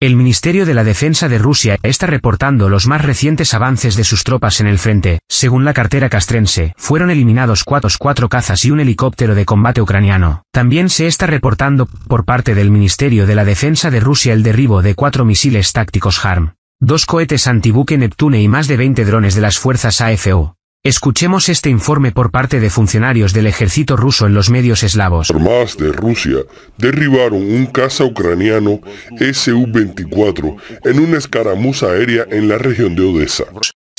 El Ministerio de la Defensa de Rusia está reportando los más recientes avances de sus tropas en el frente. Según la cartera castrense, fueron eliminados cuatro, cuatro cazas y un helicóptero de combate ucraniano. También se está reportando por parte del Ministerio de la Defensa de Rusia el derribo de cuatro misiles tácticos HARM, dos cohetes antibuque Neptune y más de 20 drones de las fuerzas AFO. Escuchemos este informe por parte de funcionarios del ejército ruso en los medios eslavos. Armadas de Rusia derribaron un caza ucraniano Su-24 en una escaramuza aérea en la región de Odessa.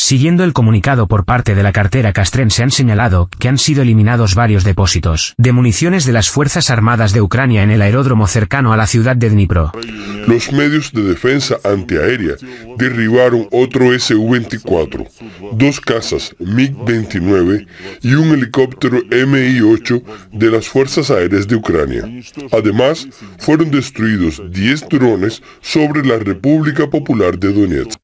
Siguiendo el comunicado por parte de la cartera castrense han señalado que han sido eliminados varios depósitos de municiones de las Fuerzas Armadas de Ucrania en el aeródromo cercano a la ciudad de Dnipro. Los medios de defensa antiaérea derribaron otro su 24 dos casas MiG-29 y un helicóptero MI-8 de las Fuerzas Aéreas de Ucrania. Además, fueron destruidos 10 drones sobre la República Popular de Donetsk.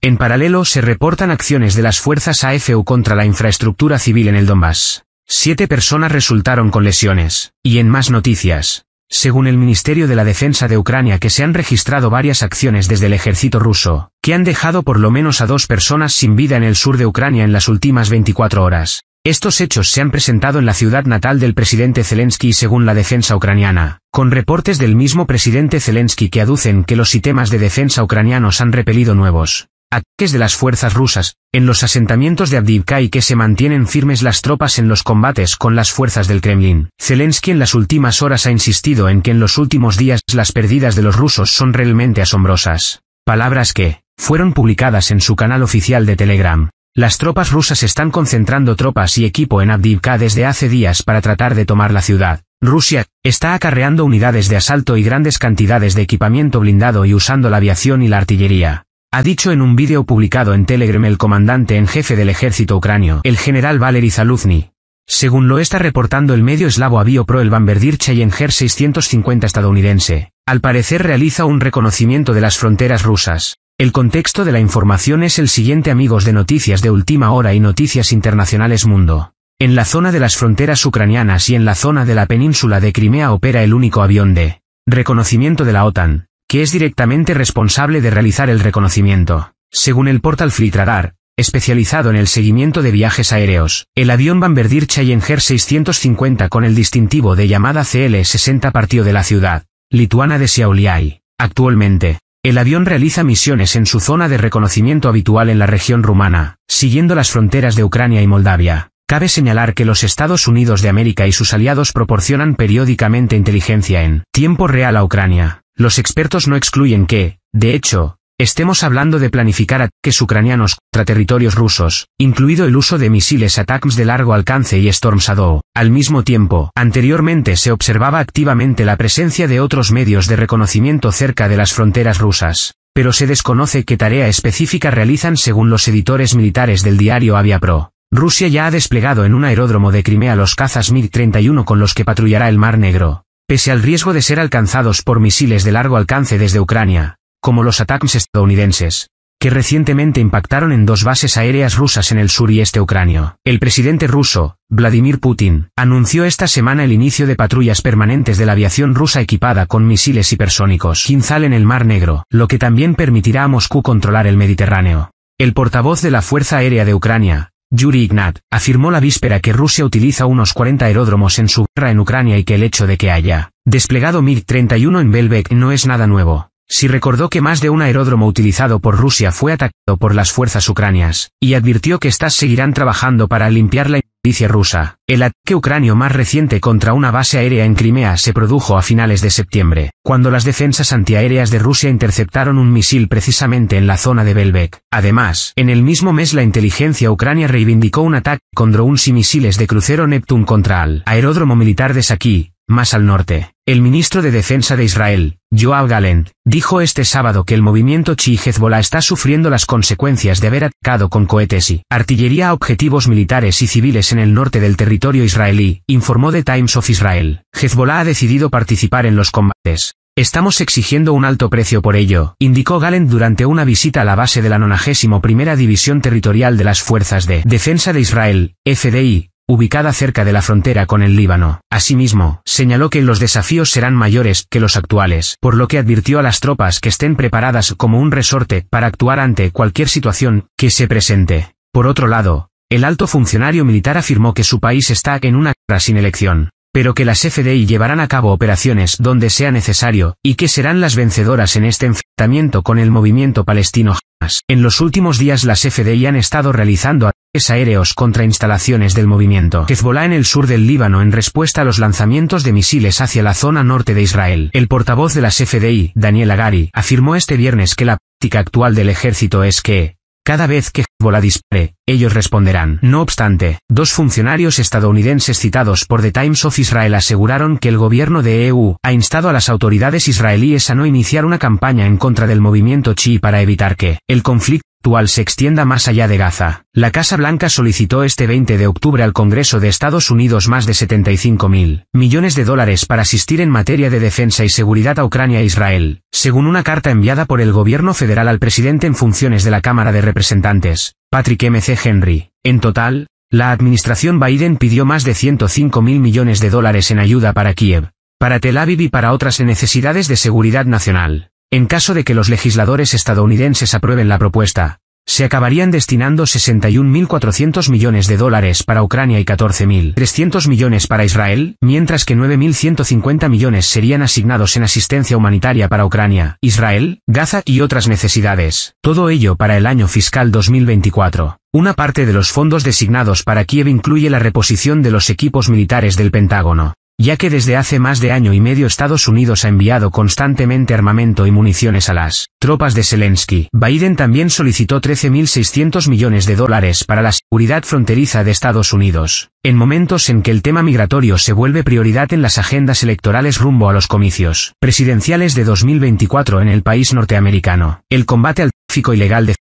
En paralelo se reportan acciones de las fuerzas AFU contra la infraestructura civil en el Donbass. Siete personas resultaron con lesiones. Y en más noticias. Según el Ministerio de la Defensa de Ucrania que se han registrado varias acciones desde el ejército ruso, que han dejado por lo menos a dos personas sin vida en el sur de Ucrania en las últimas 24 horas. Estos hechos se han presentado en la ciudad natal del presidente Zelensky según la defensa ucraniana, con reportes del mismo presidente Zelensky que aducen que los sistemas de defensa ucranianos han repelido nuevos Ataques de las fuerzas rusas. En los asentamientos de Abdivka que se mantienen firmes las tropas en los combates con las fuerzas del Kremlin. Zelensky en las últimas horas ha insistido en que en los últimos días las pérdidas de los rusos son realmente asombrosas. Palabras que fueron publicadas en su canal oficial de Telegram. Las tropas rusas están concentrando tropas y equipo en Abdivka desde hace días para tratar de tomar la ciudad. Rusia está acarreando unidades de asalto y grandes cantidades de equipamiento blindado y usando la aviación y la artillería. Ha dicho en un vídeo publicado en Telegram el comandante en jefe del ejército ucranio, el general Valery Zaluzny. Según lo está reportando el medio eslavo pro el van Challenger 650 estadounidense, al parecer realiza un reconocimiento de las fronteras rusas. El contexto de la información es el siguiente amigos de Noticias de Última Hora y Noticias Internacionales Mundo. En la zona de las fronteras ucranianas y en la zona de la península de Crimea opera el único avión de reconocimiento de la OTAN, que es directamente responsable de realizar el reconocimiento. Según el portal Flytradar, especializado en el seguimiento de viajes aéreos, el avión Bombardier Challenger 650 con el distintivo de llamada CL-60 partió de la ciudad lituana de Siauliai. Actualmente, el avión realiza misiones en su zona de reconocimiento habitual en la región rumana, siguiendo las fronteras de Ucrania y Moldavia. Cabe señalar que los Estados Unidos de América y sus aliados proporcionan periódicamente inteligencia en tiempo real a Ucrania. Los expertos no excluyen que, de hecho, estemos hablando de planificar ataques ucranianos contra territorios rusos, incluido el uso de misiles ATACMS de largo alcance y Storm Shadow. Al mismo tiempo, anteriormente se observaba activamente la presencia de otros medios de reconocimiento cerca de las fronteras rusas pero se desconoce qué tarea específica realizan según los editores militares del diario Aviapro. Rusia ya ha desplegado en un aeródromo de Crimea los cazas MiG-31 con los que patrullará el Mar Negro pese al riesgo de ser alcanzados por misiles de largo alcance desde Ucrania, como los ataques estadounidenses, que recientemente impactaron en dos bases aéreas rusas en el sur y este ucranio. El presidente ruso, Vladimir Putin, anunció esta semana el inicio de patrullas permanentes de la aviación rusa equipada con misiles hipersónicos Kinzhal en el Mar Negro, lo que también permitirá a Moscú controlar el Mediterráneo. El portavoz de la Fuerza Aérea de Ucrania, Yuri Ignat afirmó la víspera que Rusia utiliza unos 40 aeródromos en su guerra en Ucrania y que el hecho de que haya desplegado MiG-31 en Belbek no es nada nuevo. Si recordó que más de un aeródromo utilizado por Rusia fue atacado por las fuerzas ucranias, y advirtió que estas seguirán trabajando para limpiar la rusa. El ataque ucranio más reciente contra una base aérea en Crimea se produjo a finales de septiembre, cuando las defensas antiaéreas de Rusia interceptaron un misil precisamente en la zona de Belbek. Además, en el mismo mes la inteligencia ucrania reivindicó un ataque con drones y misiles de crucero Neptune contra el aeródromo militar de Saki, más al norte. El ministro de Defensa de Israel, Joao Galen, dijo este sábado que el movimiento chi Hezbollah está sufriendo las consecuencias de haber atacado con cohetes y artillería a objetivos militares y civiles en el norte del territorio israelí, informó The Times of Israel. Hezbollah ha decidido participar en los combates. Estamos exigiendo un alto precio por ello, indicó Galen durante una visita a la base de la 91 División Territorial de las Fuerzas de Defensa de Israel, FDI, ubicada cerca de la frontera con el Líbano. Asimismo, señaló que los desafíos serán mayores que los actuales, por lo que advirtió a las tropas que estén preparadas como un resorte para actuar ante cualquier situación que se presente. Por otro lado, el alto funcionario militar afirmó que su país está en una guerra sin elección, pero que las FDI llevarán a cabo operaciones donde sea necesario, y que serán las vencedoras en este enfrentamiento con el movimiento palestino jamás. En los últimos días las FDI han estado realizando aéreos contra instalaciones del movimiento Hezbollah en el sur del Líbano en respuesta a los lanzamientos de misiles hacia la zona norte de Israel. El portavoz de las FDI, Daniel Agari, afirmó este viernes que la práctica actual del ejército es que, cada vez que Hezbollah dispare, ellos responderán. No obstante, dos funcionarios estadounidenses citados por The Times of Israel aseguraron que el gobierno de EU ha instado a las autoridades israelíes a no iniciar una campaña en contra del movimiento chi para evitar que el conflicto actual se extienda más allá de Gaza. La Casa Blanca solicitó este 20 de octubre al Congreso de Estados Unidos más de 75 mil millones de dólares para asistir en materia de defensa y seguridad a Ucrania e Israel, según una carta enviada por el gobierno federal al presidente en funciones de la Cámara de Representantes, Patrick M. C. Henry. En total, la administración Biden pidió más de 105 mil millones de dólares en ayuda para Kiev, para Tel Aviv y para otras necesidades de seguridad nacional. En caso de que los legisladores estadounidenses aprueben la propuesta, se acabarían destinando 61.400 millones de dólares para Ucrania y 14.300 millones para Israel, mientras que 9.150 millones serían asignados en asistencia humanitaria para Ucrania, Israel, Gaza y otras necesidades, todo ello para el año fiscal 2024. Una parte de los fondos designados para Kiev incluye la reposición de los equipos militares del Pentágono ya que desde hace más de año y medio Estados Unidos ha enviado constantemente armamento y municiones a las tropas de Zelensky. Biden también solicitó 13.600 millones de dólares para la seguridad fronteriza de Estados Unidos, en momentos en que el tema migratorio se vuelve prioridad en las agendas electorales rumbo a los comicios presidenciales de 2024 en el país norteamericano. El combate al tráfico ilegal de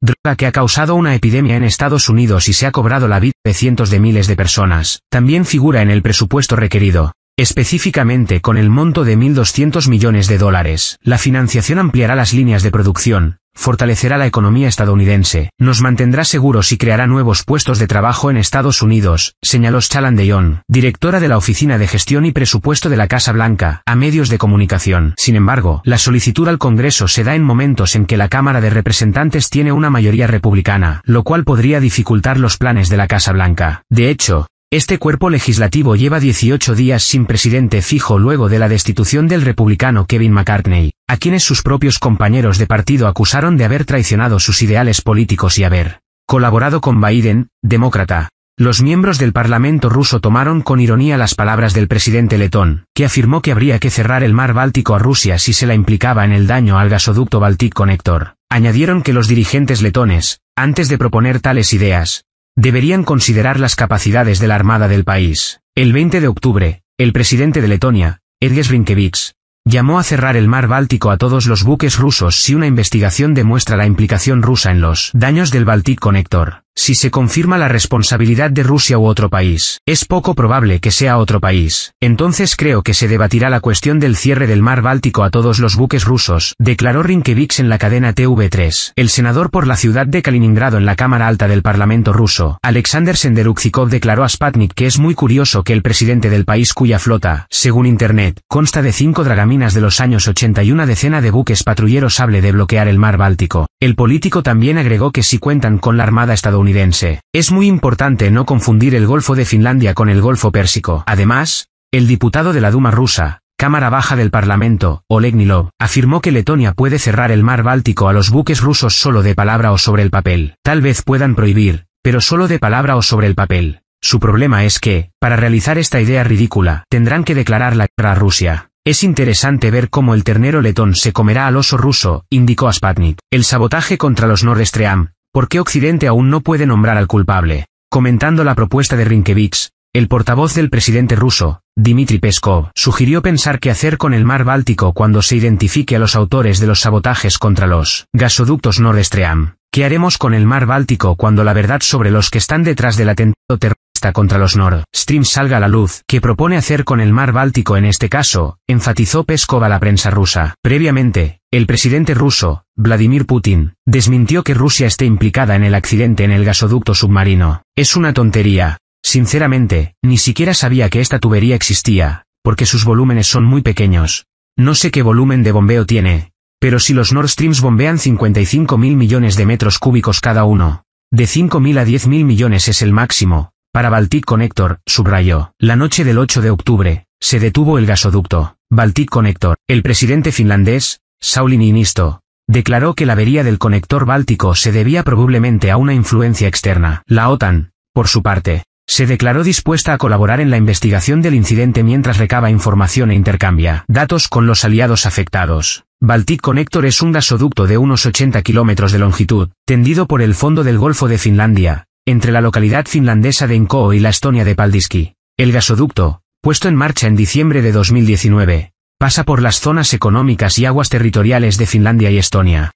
droga que ha causado una epidemia en Estados Unidos y se ha cobrado la vida de cientos de miles de personas, también figura en el presupuesto requerido. Específicamente con el monto de 1.200 millones de dólares, la financiación ampliará las líneas de producción, fortalecerá la economía estadounidense, nos mantendrá seguros y creará nuevos puestos de trabajo en Estados Unidos, señaló Jong, directora de la Oficina de Gestión y Presupuesto de la Casa Blanca, a medios de comunicación. Sin embargo, la solicitud al Congreso se da en momentos en que la Cámara de Representantes tiene una mayoría republicana, lo cual podría dificultar los planes de la Casa Blanca. De hecho, este cuerpo legislativo lleva 18 días sin presidente fijo luego de la destitución del republicano Kevin McCartney, a quienes sus propios compañeros de partido acusaron de haber traicionado sus ideales políticos y haber colaborado con Biden, demócrata. Los miembros del Parlamento ruso tomaron con ironía las palabras del presidente letón, que afirmó que habría que cerrar el mar Báltico a Rusia si se la implicaba en el daño al gasoducto Baltic Connector. Añadieron que los dirigentes letones, antes de proponer tales ideas, deberían considerar las capacidades de la Armada del país. El 20 de octubre, el presidente de Letonia, Erges Rinkevich, llamó a cerrar el mar Báltico a todos los buques rusos si una investigación demuestra la implicación rusa en los daños del Baltic Connector. Si se confirma la responsabilidad de Rusia u otro país, es poco probable que sea otro país, entonces creo que se debatirá la cuestión del cierre del mar Báltico a todos los buques rusos, declaró Rinkevics en la cadena TV3. El senador por la ciudad de Kaliningrado en la Cámara Alta del Parlamento ruso, Alexander Senderukzikov declaró a Sputnik que es muy curioso que el presidente del país cuya flota, según Internet, consta de cinco dragaminas de los años 80 y una decena de buques patrulleros hable de bloquear el mar Báltico. El político también agregó que si cuentan con la Armada estadounidense es muy importante no confundir el Golfo de Finlandia con el Golfo Pérsico. Además, el diputado de la Duma rusa, Cámara Baja del Parlamento, Oleg Nilov, afirmó que Letonia puede cerrar el mar Báltico a los buques rusos solo de palabra o sobre el papel. Tal vez puedan prohibir, pero solo de palabra o sobre el papel. Su problema es que, para realizar esta idea ridícula, tendrán que declarar la guerra a Rusia. Es interesante ver cómo el ternero letón se comerá al oso ruso, indicó Aspatnik. El sabotaje contra los Nord Stream ¿Por qué Occidente aún no puede nombrar al culpable? Comentando la propuesta de Rinkevich, el portavoz del presidente ruso, Dmitry Peskov, sugirió pensar qué hacer con el mar Báltico cuando se identifique a los autores de los sabotajes contra los gasoductos Nord Stream. ¿Qué haremos con el mar Báltico cuando la verdad sobre los que están detrás del atentado terrorista contra los Nord Stream salga a la luz? ¿Qué propone hacer con el mar Báltico en este caso? enfatizó Peskov a la prensa rusa. Previamente, el presidente ruso, Vladimir Putin, desmintió que Rusia esté implicada en el accidente en el gasoducto submarino. Es una tontería. Sinceramente, ni siquiera sabía que esta tubería existía, porque sus volúmenes son muy pequeños. No sé qué volumen de bombeo tiene, pero si los Nord Streams bombean 55 mil millones de metros cúbicos cada uno, de 5 mil a 10 mil millones es el máximo. Para Baltic Connector, subrayó. La noche del 8 de octubre, se detuvo el gasoducto. Baltic Connector. El presidente finlandés, Sauli Niinisto, declaró que la avería del conector báltico se debía probablemente a una influencia externa. La OTAN, por su parte, se declaró dispuesta a colaborar en la investigación del incidente mientras recaba información e intercambia datos con los aliados afectados. Baltic Connector es un gasoducto de unos 80 kilómetros de longitud, tendido por el fondo del Golfo de Finlandia, entre la localidad finlandesa de enko y la Estonia de Paldiski. El gasoducto, puesto en marcha en diciembre de 2019, Pasa por las zonas económicas y aguas territoriales de Finlandia y Estonia.